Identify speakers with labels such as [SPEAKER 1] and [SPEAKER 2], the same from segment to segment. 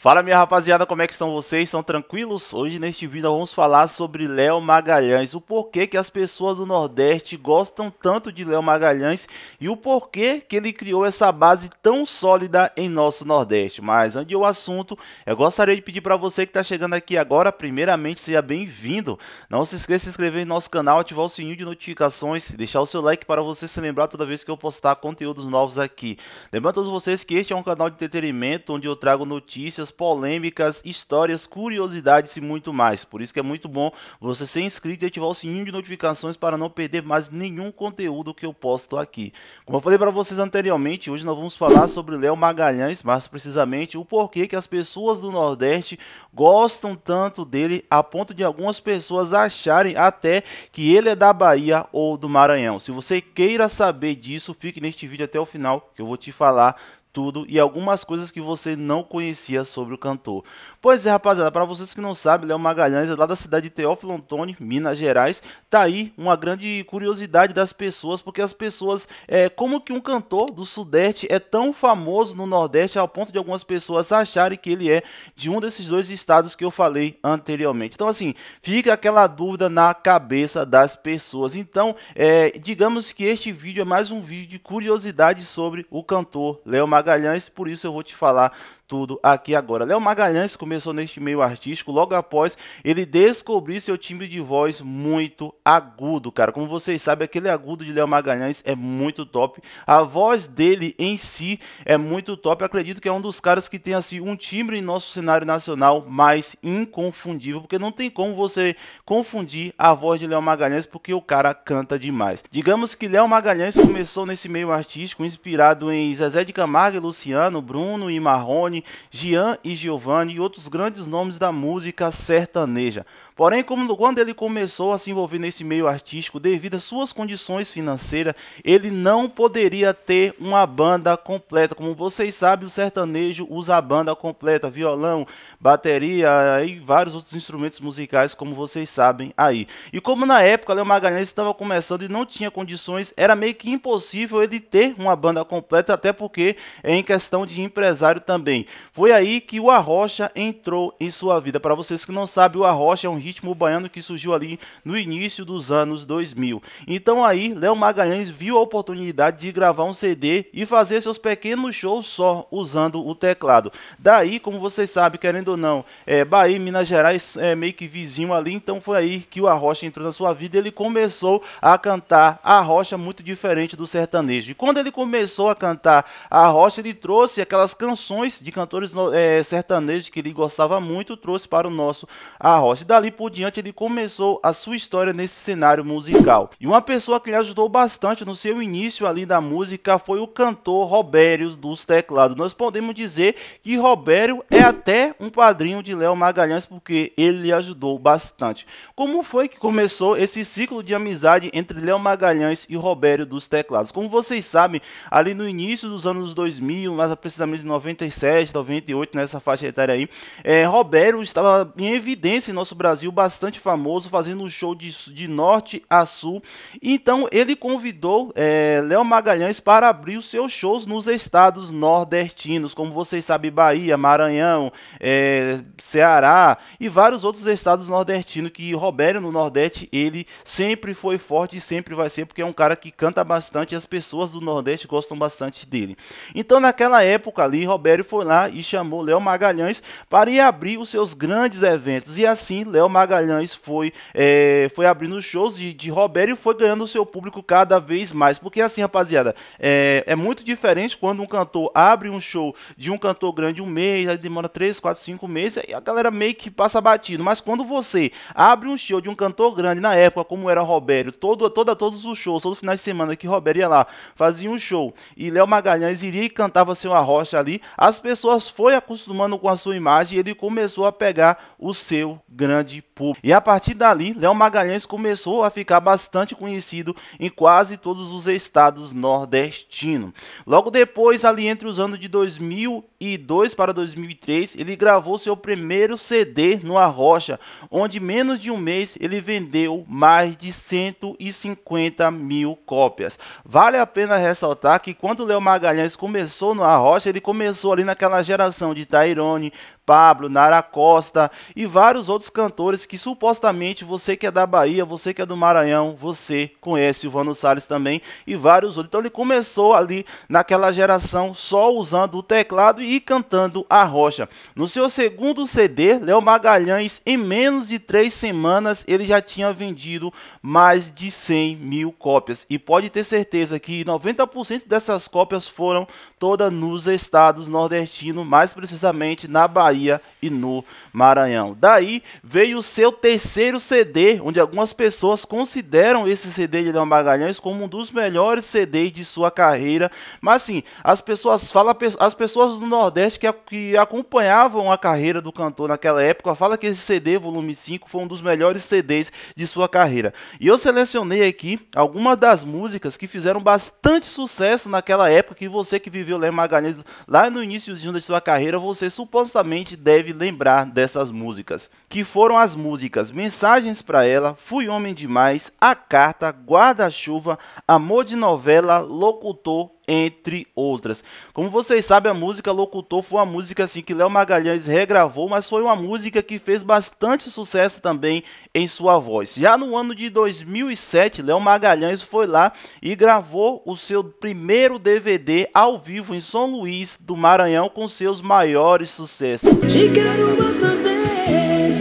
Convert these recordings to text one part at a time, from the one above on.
[SPEAKER 1] Fala minha rapaziada, como é que estão vocês? São tranquilos? Hoje neste vídeo vamos falar sobre Léo Magalhães, o porquê que as pessoas do Nordeste gostam tanto de Léo Magalhães e o porquê que ele criou essa base tão sólida em nosso Nordeste. Mas antes do assunto, eu gostaria de pedir para você que está chegando aqui agora, primeiramente seja bem-vindo. Não se esqueça de se inscrever em nosso canal, ativar o sininho de notificações, deixar o seu like para você se lembrar toda vez que eu postar conteúdos novos aqui. Lembrando a todos vocês que este é um canal de entretenimento onde eu trago notícias polêmicas, histórias, curiosidades e muito mais. Por isso que é muito bom você ser inscrito e ativar o sininho de notificações para não perder mais nenhum conteúdo que eu posto aqui. Como eu falei para vocês anteriormente, hoje nós vamos falar sobre Léo Magalhães, mais precisamente o porquê que as pessoas do Nordeste gostam tanto dele a ponto de algumas pessoas acharem até que ele é da Bahia ou do Maranhão. Se você queira saber disso, fique neste vídeo até o final que eu vou te falar tudo e algumas coisas que você não conhecia sobre o cantor. Pois é, rapaziada, para vocês que não sabem, Léo Magalhães é lá da cidade de Teófilo Antônio, Minas Gerais. Tá aí uma grande curiosidade das pessoas, porque as pessoas, é, como que um cantor do Sudeste é tão famoso no Nordeste ao ponto de algumas pessoas acharem que ele é de um desses dois estados que eu falei anteriormente. Então, assim, fica aquela dúvida na cabeça das pessoas. Então, é, digamos que este vídeo é mais um vídeo de curiosidade sobre o cantor Léo Magalhães. Magalhães, por isso eu vou te falar tudo aqui agora. Léo Magalhães começou neste meio artístico logo após ele descobrir seu timbre de voz muito agudo, cara. Como vocês sabem, aquele agudo de Léo Magalhães é muito top. A voz dele em si é muito top. acredito que é um dos caras que tem assim um timbre em nosso cenário nacional mais inconfundível, porque não tem como você confundir a voz de Léo Magalhães porque o cara canta demais. Digamos que Léo Magalhães começou nesse meio artístico inspirado em Zezé de Camargo, Luciano, Bruno e Marrone Gian e Giovanni e outros grandes nomes da música sertaneja. Porém, como, quando ele começou a se envolver nesse meio artístico, devido às suas condições financeiras, ele não poderia ter uma banda completa. Como vocês sabem, o sertanejo usa a banda completa, violão, bateria eh, e vários outros instrumentos musicais, como vocês sabem aí. E como na época Léo Magalhães estava começando e não tinha condições, era meio que impossível ele ter uma banda completa, até porque é em questão de empresário também. Foi aí que o Arrocha entrou em sua vida. Para vocês que não sabem, o Arrocha é um ritmo baiano que surgiu ali no início dos anos 2000. Então aí, Léo Magalhães viu a oportunidade de gravar um CD e fazer seus pequenos shows só usando o teclado. Daí, como vocês sabem, querendo ou não, é, Bahia e Minas Gerais é meio que vizinho ali, então foi aí que o Arrocha entrou na sua vida e ele começou a cantar a muito diferente do sertanejo. E quando ele começou a cantar a ele trouxe aquelas canções de cantores é, sertanejos que ele gostava muito, trouxe para o nosso Arrocha. E dali por diante ele começou a sua história nesse cenário musical. E uma pessoa que lhe ajudou bastante no seu início ali da música foi o cantor Robério dos Teclados. Nós podemos dizer que Robério é até um padrinho de Léo Magalhães porque ele lhe ajudou bastante. Como foi que começou esse ciclo de amizade entre Léo Magalhães e Robério dos Teclados? Como vocês sabem, ali no início dos anos 2000, mais precisamente 97, 98, nessa faixa etária aí, é, Robério estava em evidência em nosso Brasil Brasil bastante famoso, fazendo um show de, de norte a sul. Então ele convidou é, Léo Magalhães para abrir os seus shows nos estados nordestinos, como vocês sabem, Bahia, Maranhão, é, Ceará e vários outros estados nordestinos que Robério no Nordeste ele sempre foi forte e sempre vai ser, porque é um cara que canta bastante e as pessoas do Nordeste gostam bastante dele. Então naquela época ali, Robério foi lá e chamou Léo Magalhães para ir abrir os seus grandes eventos. E assim, Léo Magalhães foi, é, foi abrindo shows de, de Robério, e foi ganhando o seu público cada vez mais. Porque assim, rapaziada, é, é muito diferente quando um cantor abre um show de um cantor grande um mês, aí demora 3, 4, 5 meses, aí a galera meio que passa batido. Mas quando você abre um show de um cantor grande na época, como era Robério todo, toda, todos os shows, todo final de semana que Robério ia lá, fazia um show e Léo Magalhães iria e cantava seu arrocha ali, as pessoas foram acostumando com a sua imagem e ele começou a pegar o seu grande grande público. E a partir dali, Léo Magalhães começou a ficar bastante conhecido em quase todos os estados nordestinos. Logo depois, ali entre os anos de 2002 para 2003, ele gravou seu primeiro CD no Arrocha, onde menos de um mês ele vendeu mais de 150 mil cópias. Vale a pena ressaltar que quando Léo Magalhães começou no Arrocha, ele começou ali naquela geração de Tairone, Pablo, Nara Costa e vários outros cantores jogadores que supostamente você que é da Bahia, você que é do Maranhão, você conhece o Vano Salles também e vários outros. Então ele começou ali naquela geração só usando o teclado e cantando a rocha. No seu segundo CD, Léo Magalhães, em menos de três semanas, ele já tinha vendido mais de 100 mil cópias. E pode ter certeza que 90% dessas cópias foram todas nos estados nordestinos, mais precisamente na Bahia e no Maranhão. Daí veio o seu terceiro CD, onde algumas pessoas consideram esse CD de Léo Magalhães como um dos melhores CDs de sua carreira. Mas assim, as pessoas fala as pessoas do Nordeste que, que acompanhavam a carreira do cantor naquela época falam que esse CD, volume 5, foi um dos melhores CDs de sua carreira. E eu selecionei aqui algumas das músicas que fizeram bastante sucesso naquela época que você que viveu Léo Magalhães lá no iníciozinho da sua carreira, você supostamente deve lembrar dessas músicas, que foram as as músicas Mensagens para Ela, Fui Homem Demais, A Carta, Guarda-Chuva, Amor de Novela, Locutor, entre outras. Como vocês sabem, a música Locutor foi uma música assim que Léo Magalhães regravou, mas foi uma música que fez bastante sucesso também em sua voz. Já no ano de 2007, Léo Magalhães foi lá e gravou o seu primeiro DVD ao vivo em São Luís do Maranhão com seus maiores sucessos. Te quero,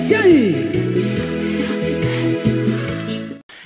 [SPEAKER 1] Jai!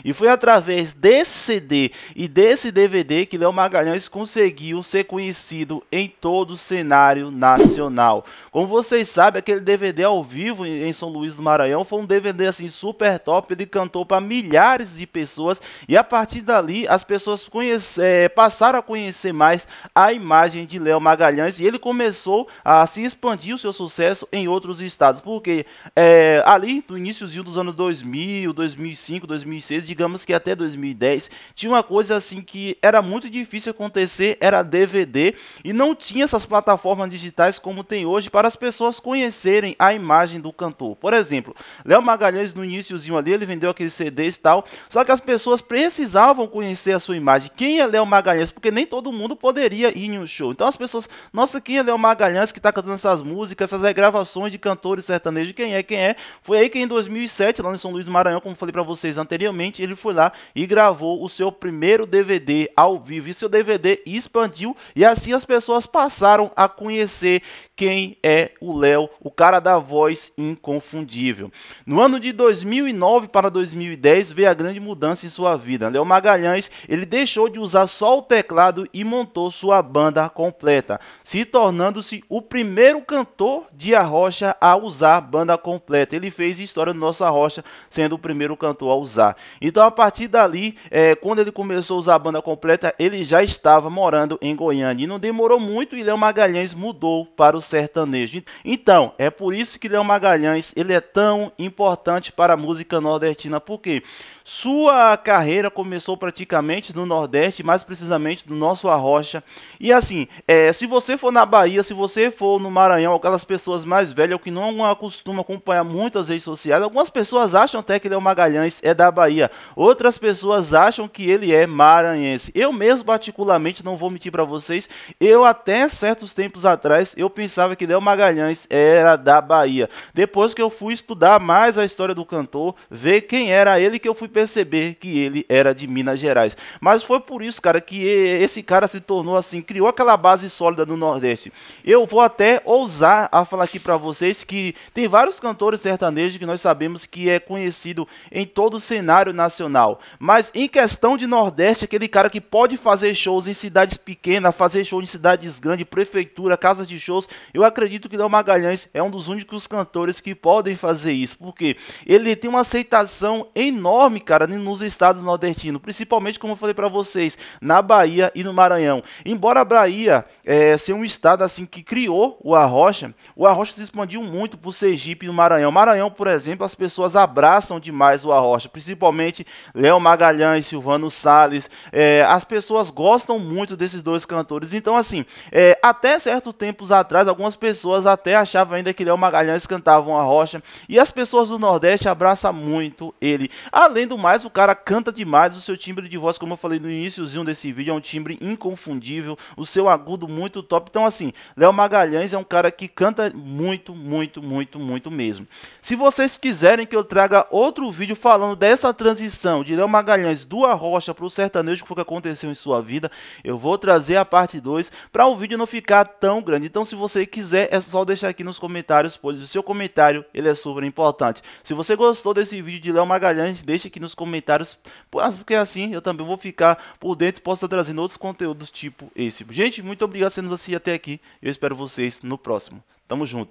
[SPEAKER 1] E foi através desse CD e desse DVD que Léo Magalhães conseguiu ser conhecido em todo o cenário nacional. Como vocês sabem, aquele DVD ao vivo em São Luís do Maranhão foi um DVD assim super top, ele cantou para milhares de pessoas e a partir dali as pessoas conhece, é, passaram a conhecer mais a imagem de Léo Magalhães e ele começou a se expandir o seu sucesso em outros estados, porque é, ali no início dos anos 2000, 2005, 2006, digamos que até 2010, tinha uma coisa assim que era muito difícil acontecer, era DVD, e não tinha essas plataformas digitais como tem hoje para as pessoas conhecerem a imagem do cantor. Por exemplo, Léo Magalhães no iníciozinho ali, ele vendeu aqueles CDs e tal, só que as pessoas precisavam conhecer a sua imagem. Quem é Léo Magalhães? Porque nem todo mundo poderia ir em um show. Então as pessoas, nossa, quem é Léo Magalhães que está cantando essas músicas, essas regravações de cantores sertanejos, quem é, quem é? Foi aí que em 2007, lá em São Luís do Maranhão, como falei para vocês anteriormente, ele foi lá e gravou o seu primeiro DVD ao vivo. E seu DVD expandiu e assim as pessoas passaram a conhecer quem é o Léo, o cara da voz inconfundível. No ano de 2009 para 2010 veio a grande mudança em sua vida. Léo Magalhães, ele deixou de usar só o teclado e montou sua banda completa, se tornando-se o primeiro cantor de Arrocha a usar banda completa. Ele fez história no Nossa Rocha, sendo o primeiro cantor a usar. E então, a partir dali, é, quando ele começou a usar a banda completa, ele já estava morando em Goiânia. E não demorou muito e Léo Magalhães mudou para o sertanejo. Então, é por isso que Léo Magalhães ele é tão importante para a música nordestina, Por quê? sua carreira começou praticamente no Nordeste, mais precisamente no nosso Arrocha. E assim, é, se você for na Bahia, se você for no Maranhão, aquelas pessoas mais velhas que não acostumam acompanhar muitas redes sociais, algumas pessoas acham até que Léo Magalhães é da Bahia. Outras pessoas acham que ele é maranhense. Eu mesmo, particularmente, não vou mentir para vocês, eu até certos tempos atrás, eu pensava que Léo Magalhães era da Bahia. Depois que eu fui estudar mais a história do cantor, ver quem era ele, que eu fui perceber que ele era de Minas Gerais. Mas foi por isso, cara, que esse cara se tornou assim, criou aquela base sólida no Nordeste. Eu vou até ousar a falar aqui para vocês que tem vários cantores sertanejos que nós sabemos que é conhecido em todo o cenário nacional nacional. Mas em questão de Nordeste, aquele cara que pode fazer shows em cidades pequenas, fazer shows em cidades grandes, prefeitura, casas de shows, eu acredito que Léo Magalhães é um dos únicos cantores que podem fazer isso, porque ele tem uma aceitação enorme, cara, nos estados nordestinos, principalmente como eu falei para vocês, na Bahia e no Maranhão. Embora a Bahia é, um estado assim que criou o Arrocha, o Arrocha se expandiu muito pro Sergipe e no Maranhão. Maranhão, por exemplo, as pessoas abraçam demais o Arrocha, principalmente Léo Magalhães, Silvano Salles. É, as pessoas gostam muito desses dois cantores. Então, assim, é, até certo tempos atrás, algumas pessoas até achavam ainda que Léo Magalhães cantava uma rocha. E as pessoas do Nordeste abraçam muito ele. Além do mais, o cara canta demais. O seu timbre de voz, como eu falei no iníciozinho desse vídeo, é um timbre inconfundível. O seu agudo muito top. Então, assim, Léo Magalhães é um cara que canta muito, muito, muito, muito mesmo. Se vocês quiserem que eu traga outro vídeo falando dessa transição, de Léo Magalhães do Arrocha para o sertanejo, que foi o que aconteceu em sua vida, eu vou trazer a parte 2 para o vídeo não ficar tão grande. Então, se você quiser, é só deixar aqui nos comentários, pois o seu comentário ele é super importante. Se você gostou desse vídeo de Léo Magalhães, deixe aqui nos comentários, porque assim eu também vou ficar por dentro e posso estar trazendo outros conteúdos tipo esse. Gente, muito obrigado por nos assistir até aqui. Eu espero vocês no próximo. Tamo junto.